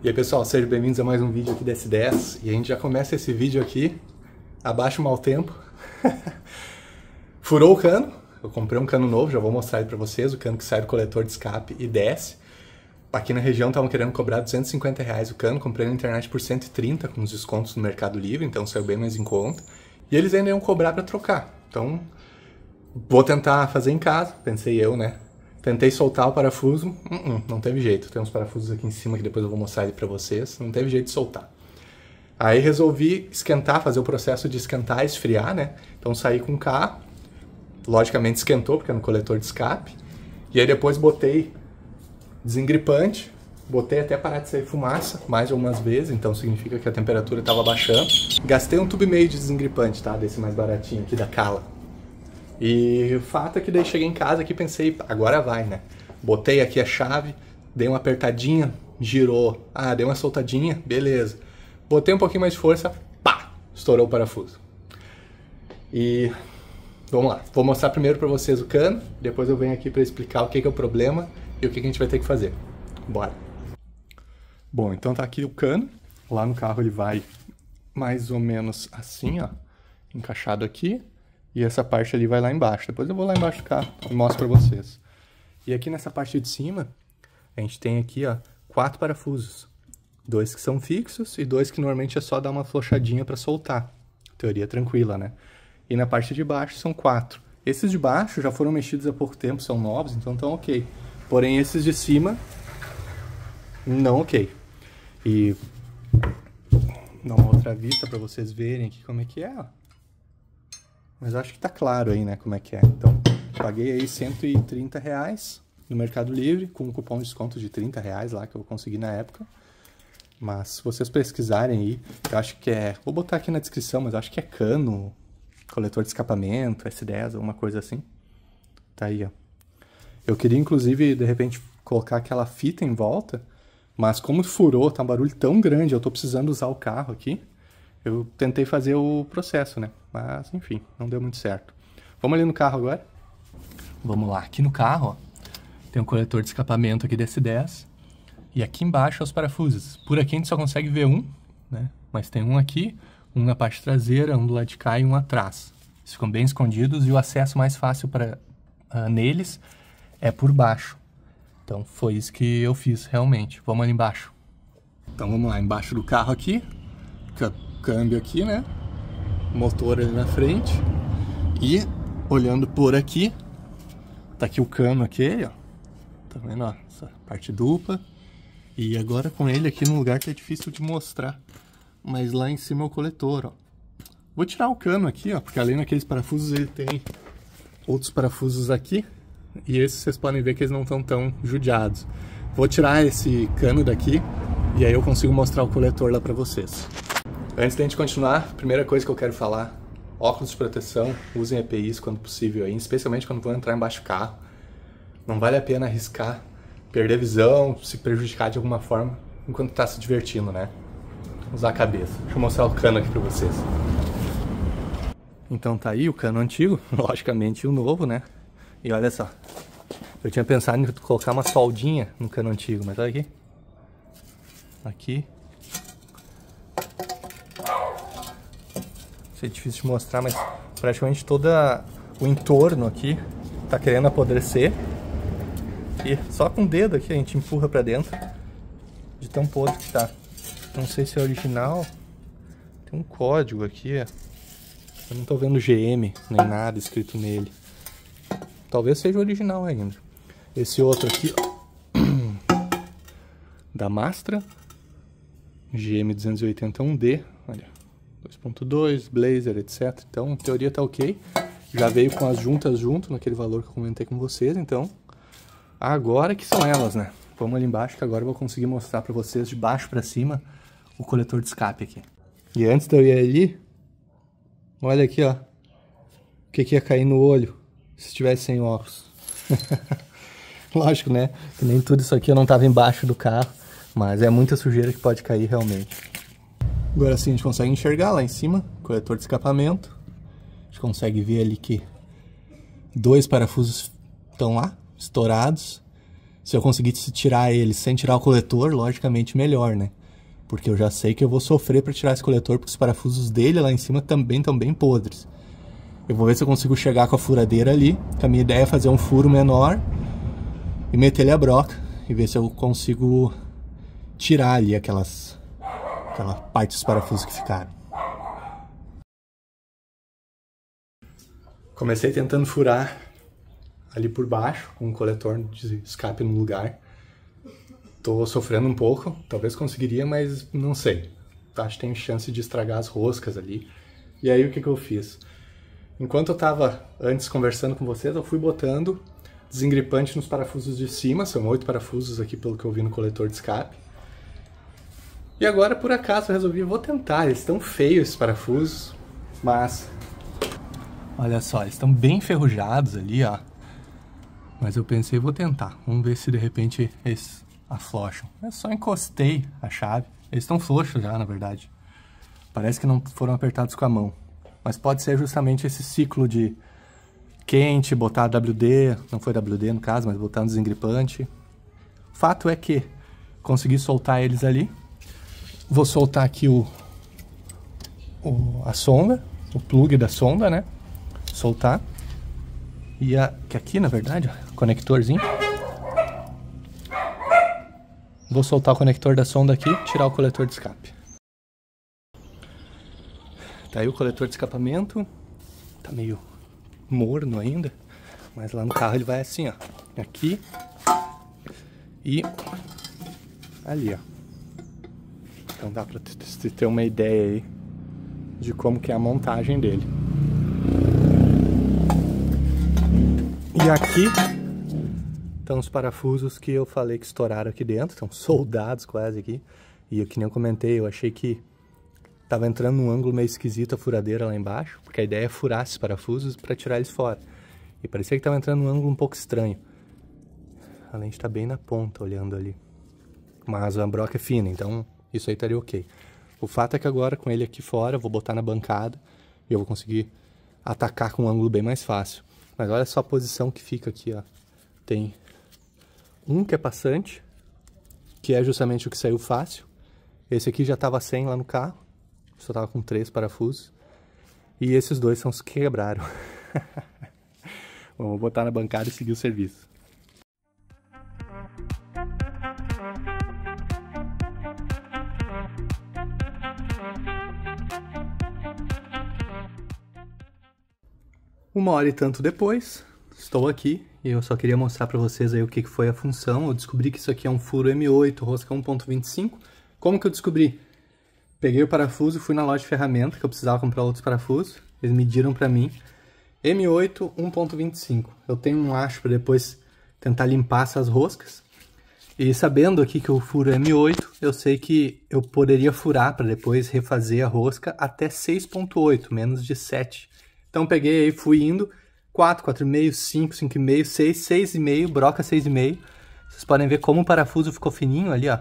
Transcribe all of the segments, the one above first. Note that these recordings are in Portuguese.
E aí pessoal, sejam bem-vindos a mais um vídeo aqui da S10 E a gente já começa esse vídeo aqui Abaixo o mau tempo Furou o cano Eu comprei um cano novo, já vou mostrar aí pra vocês O cano que sai do coletor de escape e desce Aqui na região estavam querendo cobrar 250 reais o cano Comprei na internet por 130 com os descontos no Mercado Livre Então saiu bem mais em conta E eles ainda iam cobrar pra trocar Então vou tentar fazer em casa Pensei eu, né? Tentei soltar o parafuso, uh -uh, não teve jeito. Tem uns parafusos aqui em cima que depois eu vou mostrar para vocês. Não teve jeito de soltar. Aí resolvi esquentar, fazer o processo de esquentar, e esfriar, né? Então saí com o carro, logicamente esquentou porque é no coletor de escape. E aí depois botei desengripante, botei até parar de sair fumaça mais algumas vezes, então significa que a temperatura estava baixando. Gastei um tubo e meio de desengripante, tá? Desse mais baratinho aqui da Cala. E o fato é que daí cheguei em casa aqui pensei, agora vai, né? Botei aqui a chave, dei uma apertadinha, girou. Ah, dei uma soltadinha, beleza. Botei um pouquinho mais de força, pá, estourou o parafuso. E vamos lá, vou mostrar primeiro para vocês o cano, depois eu venho aqui para explicar o que, que é o problema e o que, que a gente vai ter que fazer. Bora! Bom, então tá aqui o cano, lá no carro ele vai mais ou menos assim, ó, encaixado aqui e essa parte ali vai lá embaixo. Depois eu vou lá embaixo do carro e mostro para vocês. E aqui nessa parte de cima, a gente tem aqui, ó, quatro parafusos. Dois que são fixos e dois que normalmente é só dar uma flochadinha para soltar. Teoria tranquila, né? E na parte de baixo são quatro. Esses de baixo já foram mexidos há pouco tempo, são novos, então estão ok. Porém, esses de cima, não ok. E dá uma outra vista para vocês verem aqui como é que é, ó. Mas acho que tá claro aí, né, como é que é. Então, paguei aí 130 reais no Mercado Livre, com um cupom de desconto de 30 reais lá que eu consegui na época. Mas se vocês pesquisarem aí, eu acho que é. Vou botar aqui na descrição, mas acho que é cano, coletor de escapamento, S10, alguma coisa assim. Tá aí, ó. Eu queria, inclusive, de repente, colocar aquela fita em volta, mas como furou, tá um barulho tão grande, eu tô precisando usar o carro aqui. Eu tentei fazer o processo, né? Mas, enfim, não deu muito certo. Vamos ali no carro agora? Vamos lá. Aqui no carro, ó, tem um coletor de escapamento aqui desse 10. E aqui embaixo é os parafusos. Por aqui a gente só consegue ver um, né? Mas tem um aqui, um na parte traseira, um do lado de cá e um atrás. Eles ficam bem escondidos e o acesso mais fácil para uh, ah, neles é por baixo. Então foi isso que eu fiz realmente. Vamos ali embaixo. Então vamos lá, embaixo do carro aqui, câmbio aqui, né? Motor ali na frente. E olhando por aqui, tá aqui o cano aqui, ó. Tá vendo, ó? Essa parte dupla. E agora com ele aqui no lugar que é difícil de mostrar. Mas lá em cima é o coletor, ó. Vou tirar o cano aqui, ó, porque além daqueles parafusos ele tem outros parafusos aqui. E esses vocês podem ver que eles não estão tão judiados. Vou tirar esse cano daqui e aí eu consigo mostrar o coletor lá para vocês. Antes da gente continuar, primeira coisa que eu quero falar: óculos de proteção, usem EPIs quando possível, aí, especialmente quando vão entrar embaixo do carro. Não vale a pena arriscar, perder a visão, se prejudicar de alguma forma enquanto está se divertindo, né? Usar a cabeça. Deixa eu mostrar o cano aqui para vocês. Então tá aí o cano antigo, logicamente o novo, né? E olha só, eu tinha pensado em colocar uma soldinha no cano antigo, mas olha aqui. Aqui sei, é difícil de mostrar, mas praticamente todo o entorno aqui tá querendo apodrecer. E só com o dedo aqui a gente empurra pra dentro, de tão podre que tá. Não sei se é original, tem um código aqui, é. eu não tô vendo GM nem nada escrito nele. Talvez seja original ainda. Esse outro aqui, da Mastra, GM281D, olha, 2.2, Blazer etc. Então, em teoria tá ok. Já veio com as juntas junto, naquele valor que eu comentei com vocês, então... Agora que são elas, né? Vamos ali embaixo que agora eu vou conseguir mostrar para vocês de baixo para cima o coletor de escape aqui. E antes de eu ir ali, olha aqui, ó. O que, que ia cair no olho se estivesse sem óculos? Lógico, né? Que nem tudo isso aqui eu não tava embaixo do carro, mas é muita sujeira que pode cair realmente. Agora sim a gente consegue enxergar lá em cima, coletor de escapamento. A gente consegue ver ali que dois parafusos estão lá, estourados. Se eu conseguir tirar eles sem tirar o coletor, logicamente melhor, né? Porque eu já sei que eu vou sofrer para tirar esse coletor, porque os parafusos dele lá em cima também estão bem podres. Eu vou ver se eu consigo chegar com a furadeira ali, que a minha ideia é fazer um furo menor e meter ele a broca e ver se eu consigo tirar ali aquelas Aquela parte dos parafusos que ficaram. Comecei tentando furar ali por baixo, com um coletor de escape no lugar. Tô sofrendo um pouco, talvez conseguiria, mas não sei. Acho que tem chance de estragar as roscas ali. E aí o que, que eu fiz? Enquanto eu estava antes conversando com vocês, eu fui botando desengripante nos parafusos de cima, são oito parafusos aqui pelo que eu vi no coletor de escape. E agora, por acaso, eu resolvi, vou tentar. Eles estão feios esses parafusos, mas... Olha só, eles estão bem enferrujados ali, ó. Mas eu pensei, vou tentar. Vamos ver se de repente eles aflocham. Eu só encostei a chave. Eles estão frouxos já, na verdade. Parece que não foram apertados com a mão. Mas pode ser justamente esse ciclo de quente, botar WD, não foi WD no caso, mas botar um desengripante. Fato é que consegui soltar eles ali Vou soltar aqui o, o, a sonda, o plug da sonda, né? Soltar. E a, que aqui, na verdade, ó, conectorzinho. Vou soltar o conector da sonda aqui, tirar o coletor de escape. Tá aí o coletor de escapamento. Tá meio morno ainda, mas lá no carro ele vai assim, ó. Aqui e ali, ó. Então dá para se ter uma ideia aí de como que é a montagem dele. E aqui estão os parafusos que eu falei que estouraram aqui dentro, estão soldados quase aqui. E eu que nem eu comentei, eu achei que tava entrando num ângulo meio esquisito a furadeira lá embaixo, porque a ideia é furar esses parafusos para tirar eles fora. E parecia que tava entrando num ângulo um pouco estranho. Além de estar tá bem na ponta olhando ali. Mas a broca é fina, então isso aí estaria ok. O fato é que agora, com ele aqui fora, eu vou botar na bancada e eu vou conseguir atacar com um ângulo bem mais fácil. Mas olha só a posição que fica aqui, ó. Tem um que é passante, que é justamente o que saiu fácil. Esse aqui já estava sem lá no carro, só estava com três parafusos. E esses dois são os que quebraram. Vamos vou botar na bancada e seguir o serviço. Uma hora e tanto depois, estou aqui e eu só queria mostrar para vocês aí o que foi a função. Eu descobri que isso aqui é um furo M8, rosca 1.25. Como que eu descobri? Peguei o parafuso, fui na loja de ferramenta, que eu precisava comprar outros parafusos. Eles mediram para mim. M8 1.25. Eu tenho um acho para depois tentar limpar essas roscas. E sabendo aqui que o furo é M8, eu sei que eu poderia furar para depois refazer a rosca até 6.8, menos de 7. Então peguei aí, fui indo. 4, 4,5, 5, 5,5, 6, 6,5, broca 6,5. Vocês podem ver como o parafuso ficou fininho ali, ó.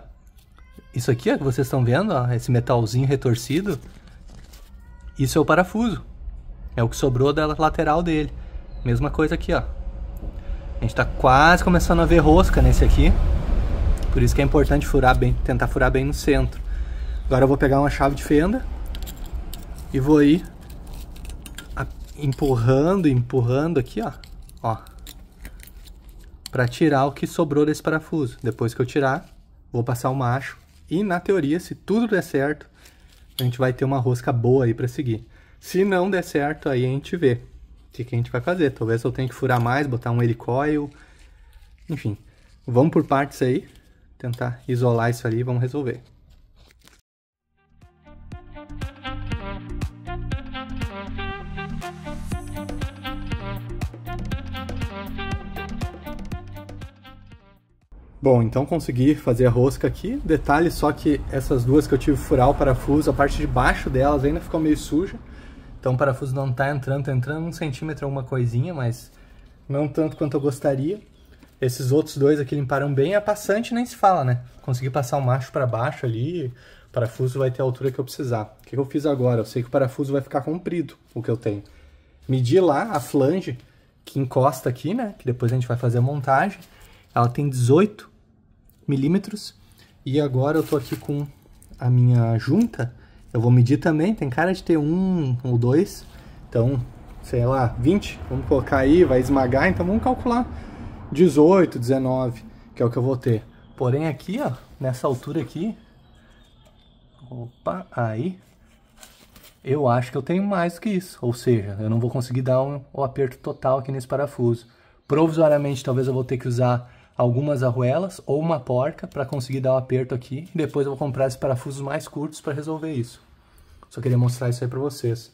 Isso aqui ó, que vocês estão vendo, ó, esse metalzinho retorcido, isso é o parafuso. É o que sobrou da lateral dele. Mesma coisa aqui, ó. A gente tá quase começando a ver rosca nesse aqui. Por isso que é importante furar bem, tentar furar bem no centro. Agora eu vou pegar uma chave de fenda e vou ir empurrando, empurrando aqui, ó. Ó. Pra tirar o que sobrou desse parafuso. Depois que eu tirar, vou passar o macho. E na teoria, se tudo der certo, a gente vai ter uma rosca boa aí pra seguir. Se não der certo, aí a gente vê o que, que a gente vai fazer. Talvez eu tenha que furar mais, botar um helicoil. Enfim, vamos por partes aí. Tentar isolar isso ali e vamos resolver. Bom, então consegui fazer a rosca aqui. Detalhe só que essas duas que eu tive que furar o parafuso, a parte de baixo delas ainda ficou meio suja. Então o parafuso não está entrando, tá entrando um centímetro alguma coisinha, mas não tanto quanto eu gostaria. Esses outros dois aqui limparam bem, a é passante nem se fala, né? Consegui passar o macho para baixo ali, o parafuso vai ter a altura que eu precisar. O que eu fiz agora? Eu sei que o parafuso vai ficar comprido, o que eu tenho. Medi lá a flange que encosta aqui, né? Que depois a gente vai fazer a montagem. Ela tem 18 milímetros. E agora eu tô aqui com a minha junta. Eu vou medir também, tem cara de ter um ou dois. Então, sei lá, 20. Vamos colocar aí, vai esmagar, então vamos calcular 18, 19, que é o que eu vou ter. Porém aqui, ó, nessa altura aqui, opa, aí, eu acho que eu tenho mais do que isso. Ou seja, eu não vou conseguir dar um, um aperto total aqui nesse parafuso. Provisoriamente, talvez eu vou ter que usar algumas arruelas ou uma porca para conseguir dar o um aperto aqui. E depois eu vou comprar esses parafusos mais curtos para resolver isso. Só queria mostrar isso aí para vocês.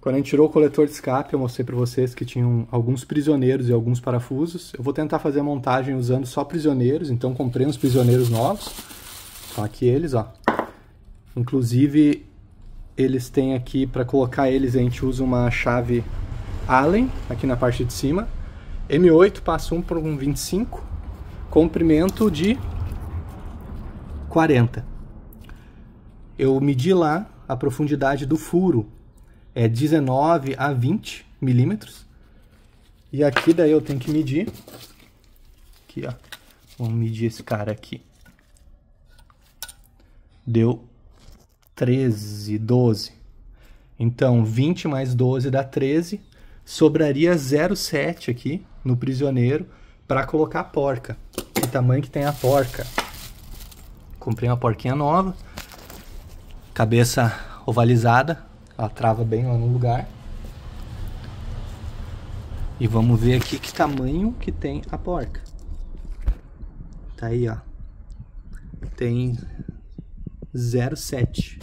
Quando a gente tirou o coletor de escape, eu mostrei para vocês que tinham alguns prisioneiros e alguns parafusos. Eu vou tentar fazer a montagem usando só prisioneiros, então comprei uns prisioneiros novos. São tá aqui eles, ó. Inclusive, eles têm aqui, para colocar eles, a gente usa uma chave Allen, aqui na parte de cima. M8 passa 1 por 1,25, comprimento de 40. Eu medi lá a profundidade do furo, é 19 a 20 milímetros. E aqui daí eu tenho que medir, aqui ó, vamos medir esse cara aqui. Deu 13, 12. Então 20 mais 12 dá 13, sobraria 0,7 aqui, no prisioneiro para colocar a porca. Que tamanho que tem a porca? Comprei uma porquinha nova, cabeça ovalizada, ela trava bem lá no lugar. E vamos ver aqui que tamanho que tem a porca. Tá aí, ó. Tem 0,7.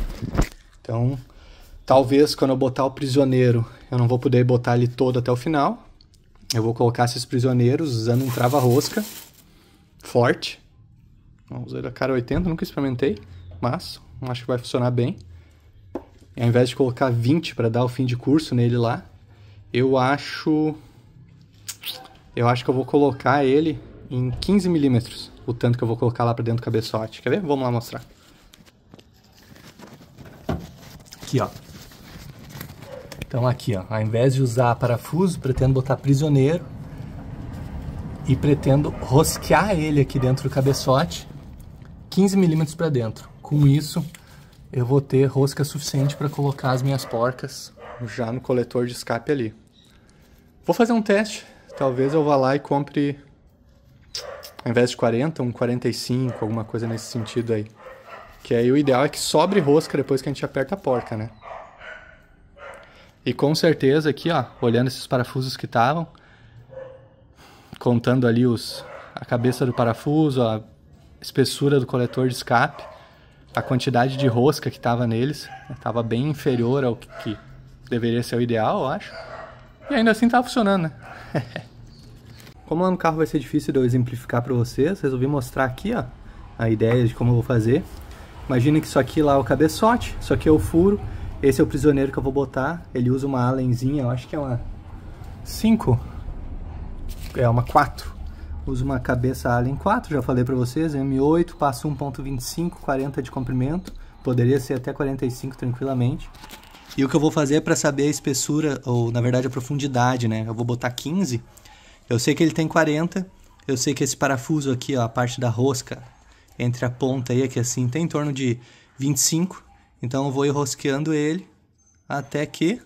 Então, talvez quando eu botar o prisioneiro, eu não vou poder botar ele todo até o final, eu vou colocar esses prisioneiros usando um trava-rosca. Forte. Usei da cara 80, nunca experimentei. Mas acho que vai funcionar bem. E ao invés de colocar 20 para dar o fim de curso nele lá, eu acho. Eu acho que eu vou colocar ele em 15 milímetros. O tanto que eu vou colocar lá para dentro do cabeçote. Quer ver? Vamos lá mostrar. Aqui, ó. Então aqui, ó, ao invés de usar parafuso, pretendo botar prisioneiro e pretendo rosquear ele aqui dentro do cabeçote 15 milímetros para dentro. Com isso, eu vou ter rosca suficiente para colocar as minhas porcas já no coletor de escape ali. Vou fazer um teste, talvez eu vá lá e compre ao invés de 40, um 45, alguma coisa nesse sentido aí. Que aí o ideal é que sobre rosca depois que a gente aperta a porca, né? E com certeza aqui, ó, olhando esses parafusos que estavam, contando ali os a cabeça do parafuso, a espessura do coletor de escape, a quantidade de rosca que estava neles, estava né, bem inferior ao que, que deveria ser o ideal, eu acho. E ainda assim estava tá funcionando, né? como lá no carro vai ser difícil de eu exemplificar para vocês, resolvi mostrar aqui, ó, a ideia de como eu vou fazer. Imagina que isso aqui lá é o cabeçote, isso aqui é o furo, esse é o prisioneiro que eu vou botar. Ele usa uma alenzinha, eu acho que é uma 5. É uma 4. Usa uma cabeça alien 4, já falei pra vocês, M8, passa 1.25, 40 de comprimento. Poderia ser até 45 tranquilamente. E o que eu vou fazer é para saber a espessura, ou na verdade a profundidade, né? Eu vou botar 15. Eu sei que ele tem 40. Eu sei que esse parafuso aqui, ó, a parte da rosca, entre a ponta e aqui assim, tem em torno de 25. Então eu vou ir rosqueando ele até que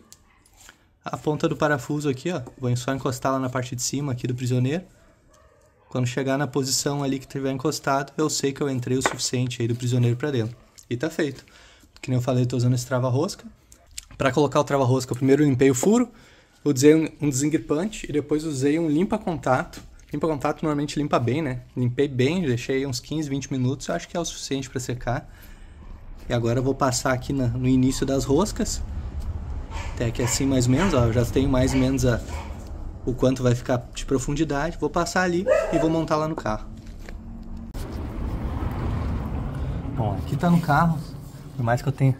a ponta do parafuso aqui, ó, vou só encostar lá na parte de cima aqui do prisioneiro. Quando chegar na posição ali que tiver encostado, eu sei que eu entrei o suficiente aí do prisioneiro para dentro. E tá feito. Que nem eu falei, eu tô usando esse trava-rosca. Para colocar o trava-rosca, eu primeiro limpei o furo, usei um desengripante e depois usei um limpa-contato. Limpa-contato normalmente limpa bem, né? Limpei bem, deixei uns 15, 20 minutos, eu acho que é o suficiente para secar. E agora eu vou passar aqui na, no início das roscas. Até aqui assim mais ou menos, ó, eu já tenho mais ou menos a, o quanto vai ficar de profundidade. Vou passar ali e vou montar lá no carro. Bom, aqui tá no carro. Por mais que eu tenha...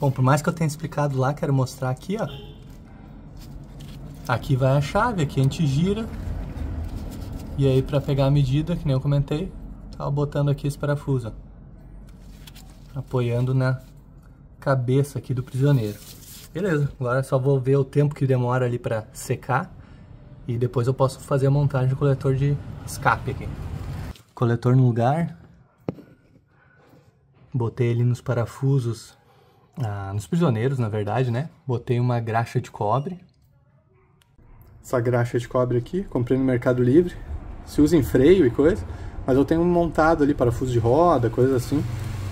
Bom, por mais que eu tenha explicado lá, quero mostrar aqui, ó. Aqui vai a chave, aqui a gente gira. E aí para pegar a medida, que nem eu comentei, tava tá botando aqui esse parafuso, ó apoiando na cabeça aqui do prisioneiro. Beleza, agora só vou ver o tempo que demora ali para secar e depois eu posso fazer a montagem do coletor de escape aqui. Coletor no lugar, botei ele nos parafusos, ah, nos prisioneiros na verdade, né? Botei uma graxa de cobre. Essa graxa de cobre aqui, comprei no Mercado Livre, se usa em freio e coisa, mas eu tenho montado ali parafuso de roda, coisa assim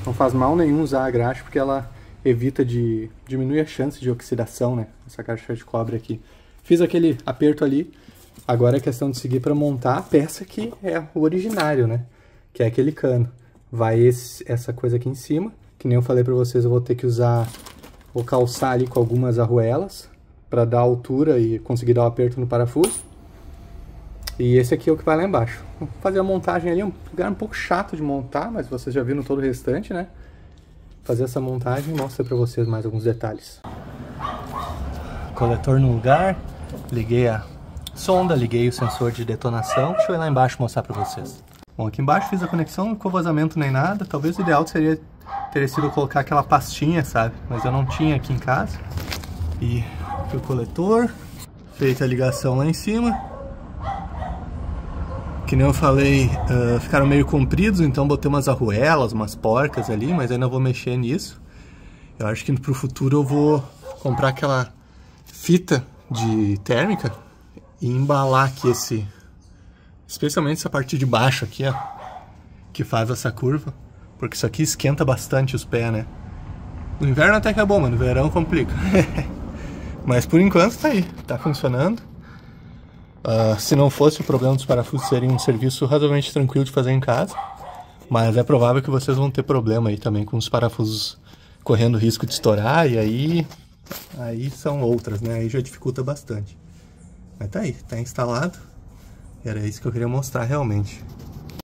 não faz mal nenhum usar a graxa, porque ela evita de... diminuir a chance de oxidação, né? Essa caixa de cobre aqui. Fiz aquele aperto ali, agora é questão de seguir para montar a peça que é o originário, né? Que é aquele cano. Vai esse, essa coisa aqui em cima, que nem eu falei para vocês, eu vou ter que usar, vou calçar ali com algumas arruelas para dar altura e conseguir dar o um aperto no parafuso. E esse aqui é o que vai lá embaixo. Vou fazer a montagem ali, um lugar um pouco chato de montar, mas vocês já viram todo o restante, né? Fazer essa montagem e mostrar pra vocês mais alguns detalhes. Coletor no lugar, liguei a sonda, liguei o sensor de detonação. Deixa eu ir lá embaixo mostrar pra vocês. Bom, aqui embaixo fiz a conexão, não ficou vazamento nem nada. Talvez o ideal seria ter sido colocar aquela pastinha, sabe? Mas eu não tinha aqui em casa. E aqui o coletor. Feita a ligação lá em cima que nem eu falei, uh, ficaram meio compridos, então botei umas arruelas, umas porcas ali, mas ainda vou mexer nisso. Eu acho que pro futuro eu vou comprar aquela fita de térmica e embalar aqui esse... Especialmente essa parte de baixo aqui, ó, que faz essa curva, porque isso aqui esquenta bastante os pés, né? No inverno até que é bom, mas no verão complica. mas por enquanto tá aí, tá funcionando. Ah, se não fosse o problema dos parafusos serem um serviço razoavelmente tranquilo de fazer em casa, mas é provável que vocês vão ter problema aí também com os parafusos correndo risco de estourar e aí aí são outras, né? Aí já dificulta bastante. Mas tá aí, tá instalado. Era isso que eu queria mostrar realmente.